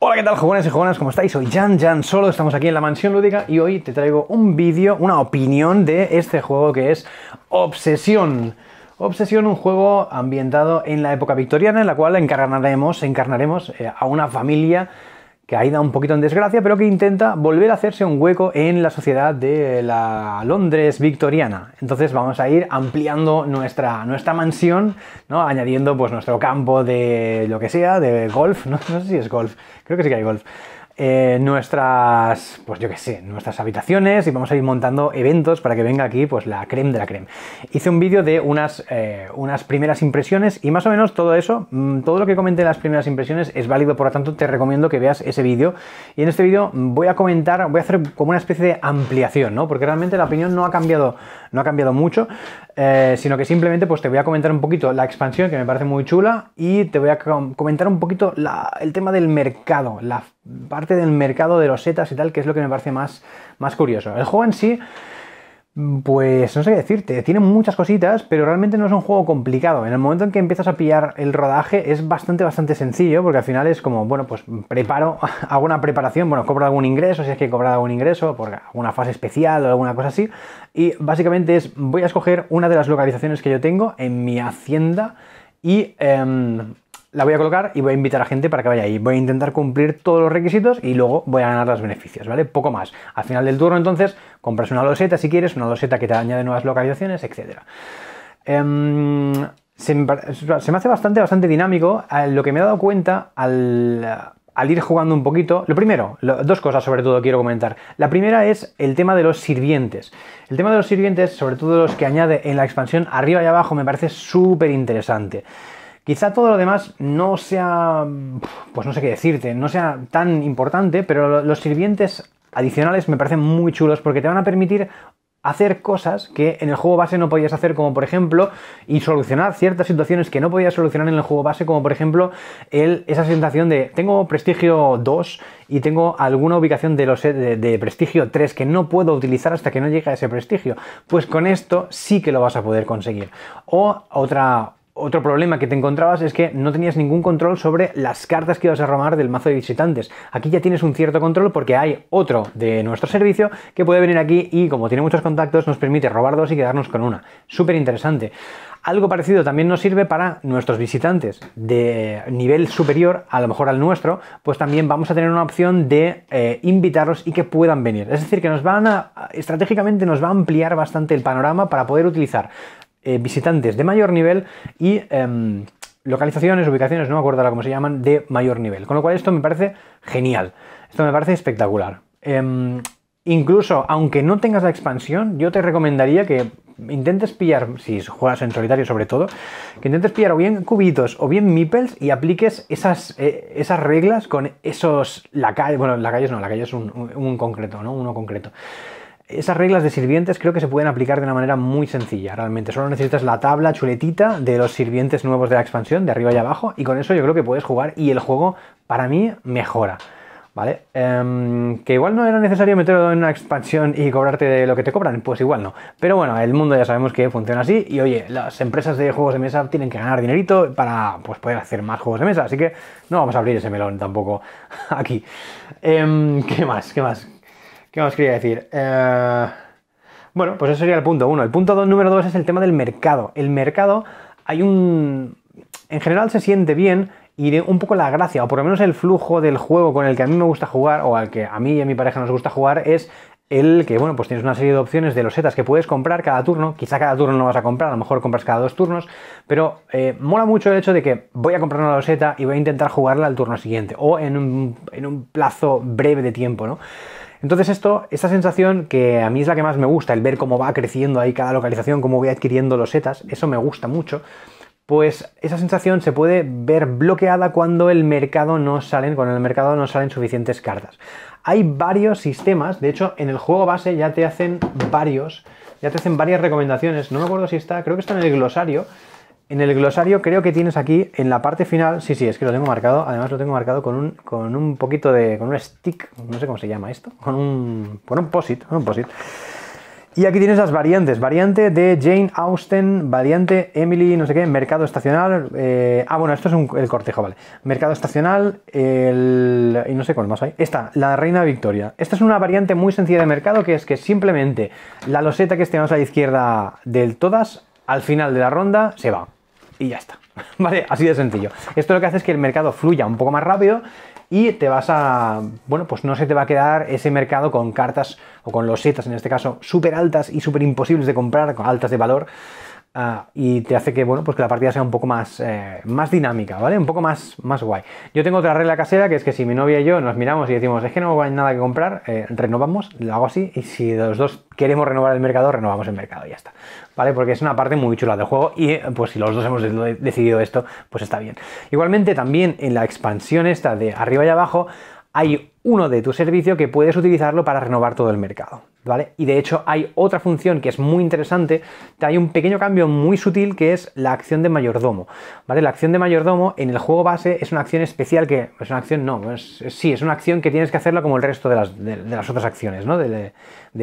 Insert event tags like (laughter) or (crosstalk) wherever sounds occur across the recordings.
Hola, ¿qué tal, jóvenes y jóvenes? ¿Cómo estáis? Soy Jan Jan Solo, estamos aquí en la Mansión Lúdica y hoy te traigo un vídeo, una opinión de este juego que es Obsesión. Obsesión, un juego ambientado en la época victoriana en la cual encarnaremos, encarnaremos eh, a una familia que ahí da un poquito en desgracia, pero que intenta volver a hacerse un hueco en la sociedad de la Londres victoriana. Entonces vamos a ir ampliando nuestra, nuestra mansión, ¿no? añadiendo pues nuestro campo de lo que sea, de golf, no, (laughs) no sé si es golf, creo que sí que hay golf. Eh, nuestras, pues yo que sé, nuestras habitaciones y vamos a ir montando eventos para que venga aquí pues la creme de la creme. Hice un vídeo de unas, eh, unas primeras impresiones y más o menos todo eso, mm, todo lo que comenté en las primeras impresiones es válido, por lo tanto te recomiendo que veas ese vídeo. Y en este vídeo voy a comentar, voy a hacer como una especie de ampliación, ¿no? Porque realmente la opinión no ha cambiado, no ha cambiado mucho, eh, sino que simplemente pues te voy a comentar un poquito la expansión que me parece muy chula y te voy a comentar un poquito el tema del mercado, la parte del mercado de los setas y tal, que es lo que me parece más, más curioso. El juego en sí, pues no sé qué decirte, tiene muchas cositas, pero realmente no es un juego complicado. En el momento en que empiezas a pillar el rodaje es bastante, bastante sencillo, porque al final es como, bueno, pues preparo, (laughs) hago una preparación, bueno, cobro algún ingreso, si es que he cobrado algún ingreso, por alguna fase especial o alguna cosa así, y básicamente es, voy a escoger una de las localizaciones que yo tengo en mi hacienda y... Em, la voy a colocar y voy a invitar a gente para que vaya ahí. Voy a intentar cumplir todos los requisitos y luego voy a ganar los beneficios, ¿vale? Poco más. Al final del turno, entonces, compras una loseta si quieres, una loseta que te añade nuevas localizaciones, etc. Em, se, me hace bastante, bastante dinámico. Lo que me he dado cuenta al, ir jugando un poquito. Lo primero, dos cosas sobre todo quiero comentar. La primera es el tema de los sirvientes. El tema de los sirvientes, sobre todo los que añade en la expansión arriba y abajo, me parece súper interesante. Quizá todo lo demás no sea, pues no sé qué decirte, no sea tan importante, pero los sirvientes adicionales me parecen muy chulos porque te van a permitir hacer cosas que en el juego base no podías hacer, como por ejemplo, y solucionar ciertas situaciones que no podías solucionar en el juego base, como por ejemplo, el, esa sensación de tengo prestigio 2 y tengo alguna ubicación de, los, de, de, prestigio 3 que no puedo utilizar hasta que no llegue a ese prestigio. Pues con esto sí que lo vas a poder conseguir. O otra, otro problema que te encontrabas es que no tenías ningún control sobre las cartas que ibas a robar del mazo de visitantes. Aquí ya tienes un cierto control porque hay otro de nuestro servicio que puede venir aquí y como tiene muchos contactos nos permite robar dos y quedarnos con una. Súper interesante. Algo parecido también nos sirve para nuestros visitantes de nivel superior, a lo mejor al nuestro, pues también vamos a tener una opción de eh, invitarlos y que puedan venir. Es decir, que nos van a, estratégicamente nos va a ampliar bastante el panorama para poder utilizar eh, visitantes de mayor nivel y em, localizaciones, ubicaciones, no me acuerdo cómo se llaman, de mayor nivel. Con lo cual esto me parece genial, esto me parece espectacular. Em, incluso aunque no tengas la expansión, yo te recomendaría que intentes pillar, si juegas en solitario sobre todo, que intentes pillar o bien cubitos o bien meeples y apliques esas, eh, esas reglas con esos calle. bueno, lacayos no, calle es un concreto, ¿no? Uno concreto esas reglas de sirvientes creo que se pueden aplicar de una manera muy sencilla, realmente. Solo necesitas la tabla chuletita de los sirvientes nuevos de la expansión, de arriba y abajo, y con eso yo creo que puedes jugar y el juego, para mí, mejora. ¿Vale? Em, que igual no era necesario meterlo en una expansión y cobrarte de lo que te cobran, pues igual no. Pero bueno, el mundo ya sabemos que funciona así y oye, las empresas de juegos de mesa tienen que ganar dinerito para pues, poder hacer más juegos de mesa, así que no vamos a abrir ese melón tampoco (laughs) aquí. Em, ¿Qué más? ¿Qué más? ¿Qué más quería decir? Eh, bueno, pues eso sería el punto uno. El punto número dos es el tema del mercado. El mercado hay un... En general se siente bien y un poco la gracia, o por lo menos el flujo del juego con el que a mí me gusta jugar, o al que a mí y a mi pareja nos gusta jugar, es el que, bueno, pues tienes una serie de opciones de losetas que puedes comprar cada turno, quizá cada turno no vas a comprar, a lo mejor compras cada dos turnos, pero eh, mola mucho el hecho de que voy a comprar una loseta y voy a intentar jugarla al turno siguiente, o en un, en un plazo breve de tiempo, ¿no? Entonces esto, esa sensación que a mí es la que más me gusta, el ver cómo va creciendo ahí cada localización, cómo voy adquiriendo los setas, eso me gusta mucho, pues esa sensación se puede ver bloqueada cuando el mercado no salen, cuando el mercado no salen suficientes cartas. Hay varios sistemas, de hecho en el juego base ya te hacen varios, ya te hacen varias recomendaciones, no me acuerdo si está, creo que está en el glosario, en el glosario creo que tienes aquí en la parte final, sí, sí, es que lo tengo marcado, además lo tengo marcado con un, con un poquito de, con un stick, no sé cómo se llama esto, con un, con un posit, un posit. Y aquí tienes las variantes, variante de Jane Austen, variante Emily, no sé qué, mercado estacional, eh, ah bueno, esto es el cortejo, vale, mercado estacional, el, y no sé cuál más hay, esta, la reina Victoria. Esta es una variante muy sencilla de mercado que es que simplemente la loseta que estemos a la izquierda del todas, al final de la ronda, se va y ya está. (laughs) ¿Vale? Así de sencillo. Esto lo que hace es que el mercado fluya un poco más rápido y te vas a, bueno, pues no se te va a quedar ese mercado con cartas o con los losetas, en este caso, súper altas y súper imposibles de comprar, con altas de valor, Ah, y te hace que, bueno, pues que la partida sea un poco más, eh, más dinámica, ¿vale? Un poco más, más guay. Yo tengo otra regla casera que es que si mi novia y yo nos miramos y decimos, es que no hay nada que comprar, eh, renovamos, lo hago así, y si los dos queremos renovar el mercado, renovamos el mercado y ya está, ¿vale? Porque es una parte muy chula del juego y eh, pues si los dos hemos decidido esto, pues está bien. Igualmente también en la expansión esta de arriba y abajo, hay uno de tu servicio que puedes utilizarlo para renovar todo el mercado. Y de hecho hay otra función que es muy interesante, hay un pequeño cambio muy sutil que es la acción de mayordomo, ¿vale? La acción de mayordomo en el juego base es una acción especial que, es una acción, no, es, sí, es una acción que tienes que hacerla como el resto de las, otras acciones, ¿no? de,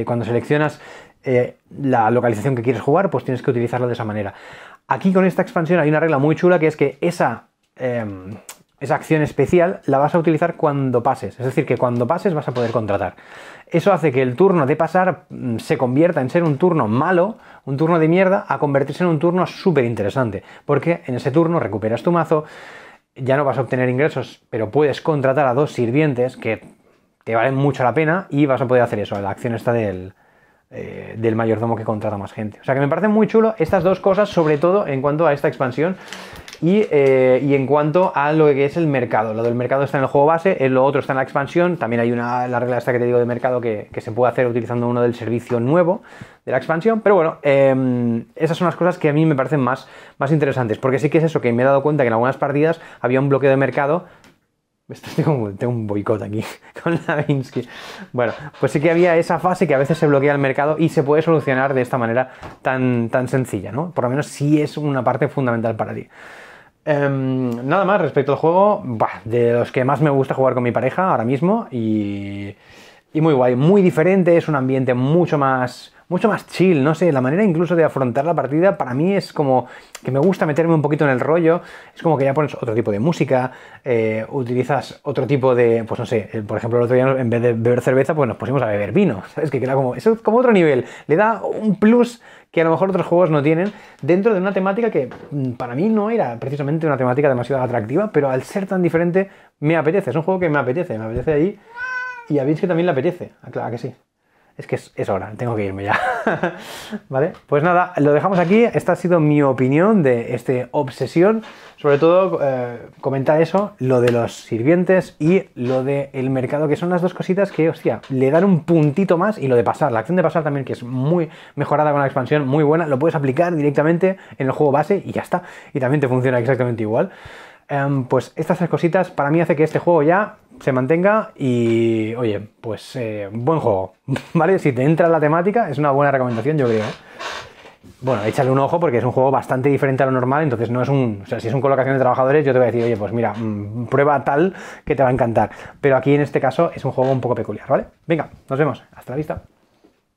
cuando seleccionas eh, la localización que quieres jugar, pues tienes que utilizarla de esa manera. Aquí con esta expansión hay una regla muy chula que es que esa... Em, esa acción especial la vas a utilizar cuando pases, es decir, que cuando pases vas a poder contratar. Eso hace que el turno de pasar mm, se convierta en ser un turno malo, un turno de mierda, a convertirse en un turno súper interesante, porque en ese turno recuperas tu mazo, ya no vas a obtener ingresos, pero puedes contratar a dos sirvientes que te valen mucho la pena y vas a poder hacer eso, la acción está del, eh, del mayordomo que contrata más gente. O sea que me parece muy chulo estas dos cosas, sobre todo en cuanto a esta expansión, eh, y, en cuanto a lo que es el mercado, lo del mercado está en el juego base, en lo otro está en la expansión, también hay una, regla esta que te digo de mercado que, se puede hacer utilizando uno del servicio nuevo de la expansión, pero bueno, em, esas son las cosas que a mí me parecen más, más interesantes, porque sí que es eso, que me he dado cuenta que en algunas partidas había un bloqueo de mercado tengo, un boicot aquí (laughs) con Vinsky. Bueno, pues sí que había esa fase que a veces se bloquea el mercado y se puede solucionar de esta manera tan, tan sencilla, ¿no? Por lo menos sí es una parte fundamental para ti. Em, nada más respecto al juego, de los que más me gusta jugar con mi pareja ahora mismo y, y muy guay, muy diferente, es un ambiente mucho más mucho más chill, no sé, la manera incluso de afrontar la partida para mí es como que me gusta meterme un poquito en el rollo, es como que ya pones otro tipo de música, eh, utilizas otro tipo de, pues no sé, eh, por ejemplo el otro día en vez de beber cerveza, pues nos pusimos a beber vino, (laughs) ¿sabes? Que queda como, eso es como otro nivel, le da un plus que a lo mejor otros juegos no tienen, dentro de una temática que mm, para mí no era precisamente una temática demasiado atractiva, pero al ser tan diferente me apetece, es un juego que me apetece, me apetece ahí y a Vince también le apetece, claro que sí es que es, hora, tengo que irme ya. (laughs) ¿Vale? Pues nada, lo dejamos aquí. Esta ha sido mi opinión de este obsesión. Sobre todo, eh, comentar eso, lo de los sirvientes y lo del mercado, que son las dos cositas que, hostia, le dan un puntito más. Y lo de pasar, la acción de pasar también, que es muy mejorada con la expansión, muy buena. Lo puedes aplicar directamente en el juego base y ya está. Y también te funciona exactamente igual. Em, pues estas tres cositas para mí hace que este juego ya se mantenga y, oye, pues eh, buen juego, (laughs) ¿vale? Si te entra la temática, es una buena recomendación, yo creo. ¿eh? Bueno, échale un ojo porque es un juego bastante diferente a lo normal, entonces no es un... O sea, si es un colocación de trabajadores, yo te voy a decir, oye, pues mira, mm, prueba tal que te va a encantar. Pero aquí en este caso es un juego un poco peculiar, ¿vale? Venga, nos vemos. Hasta la vista.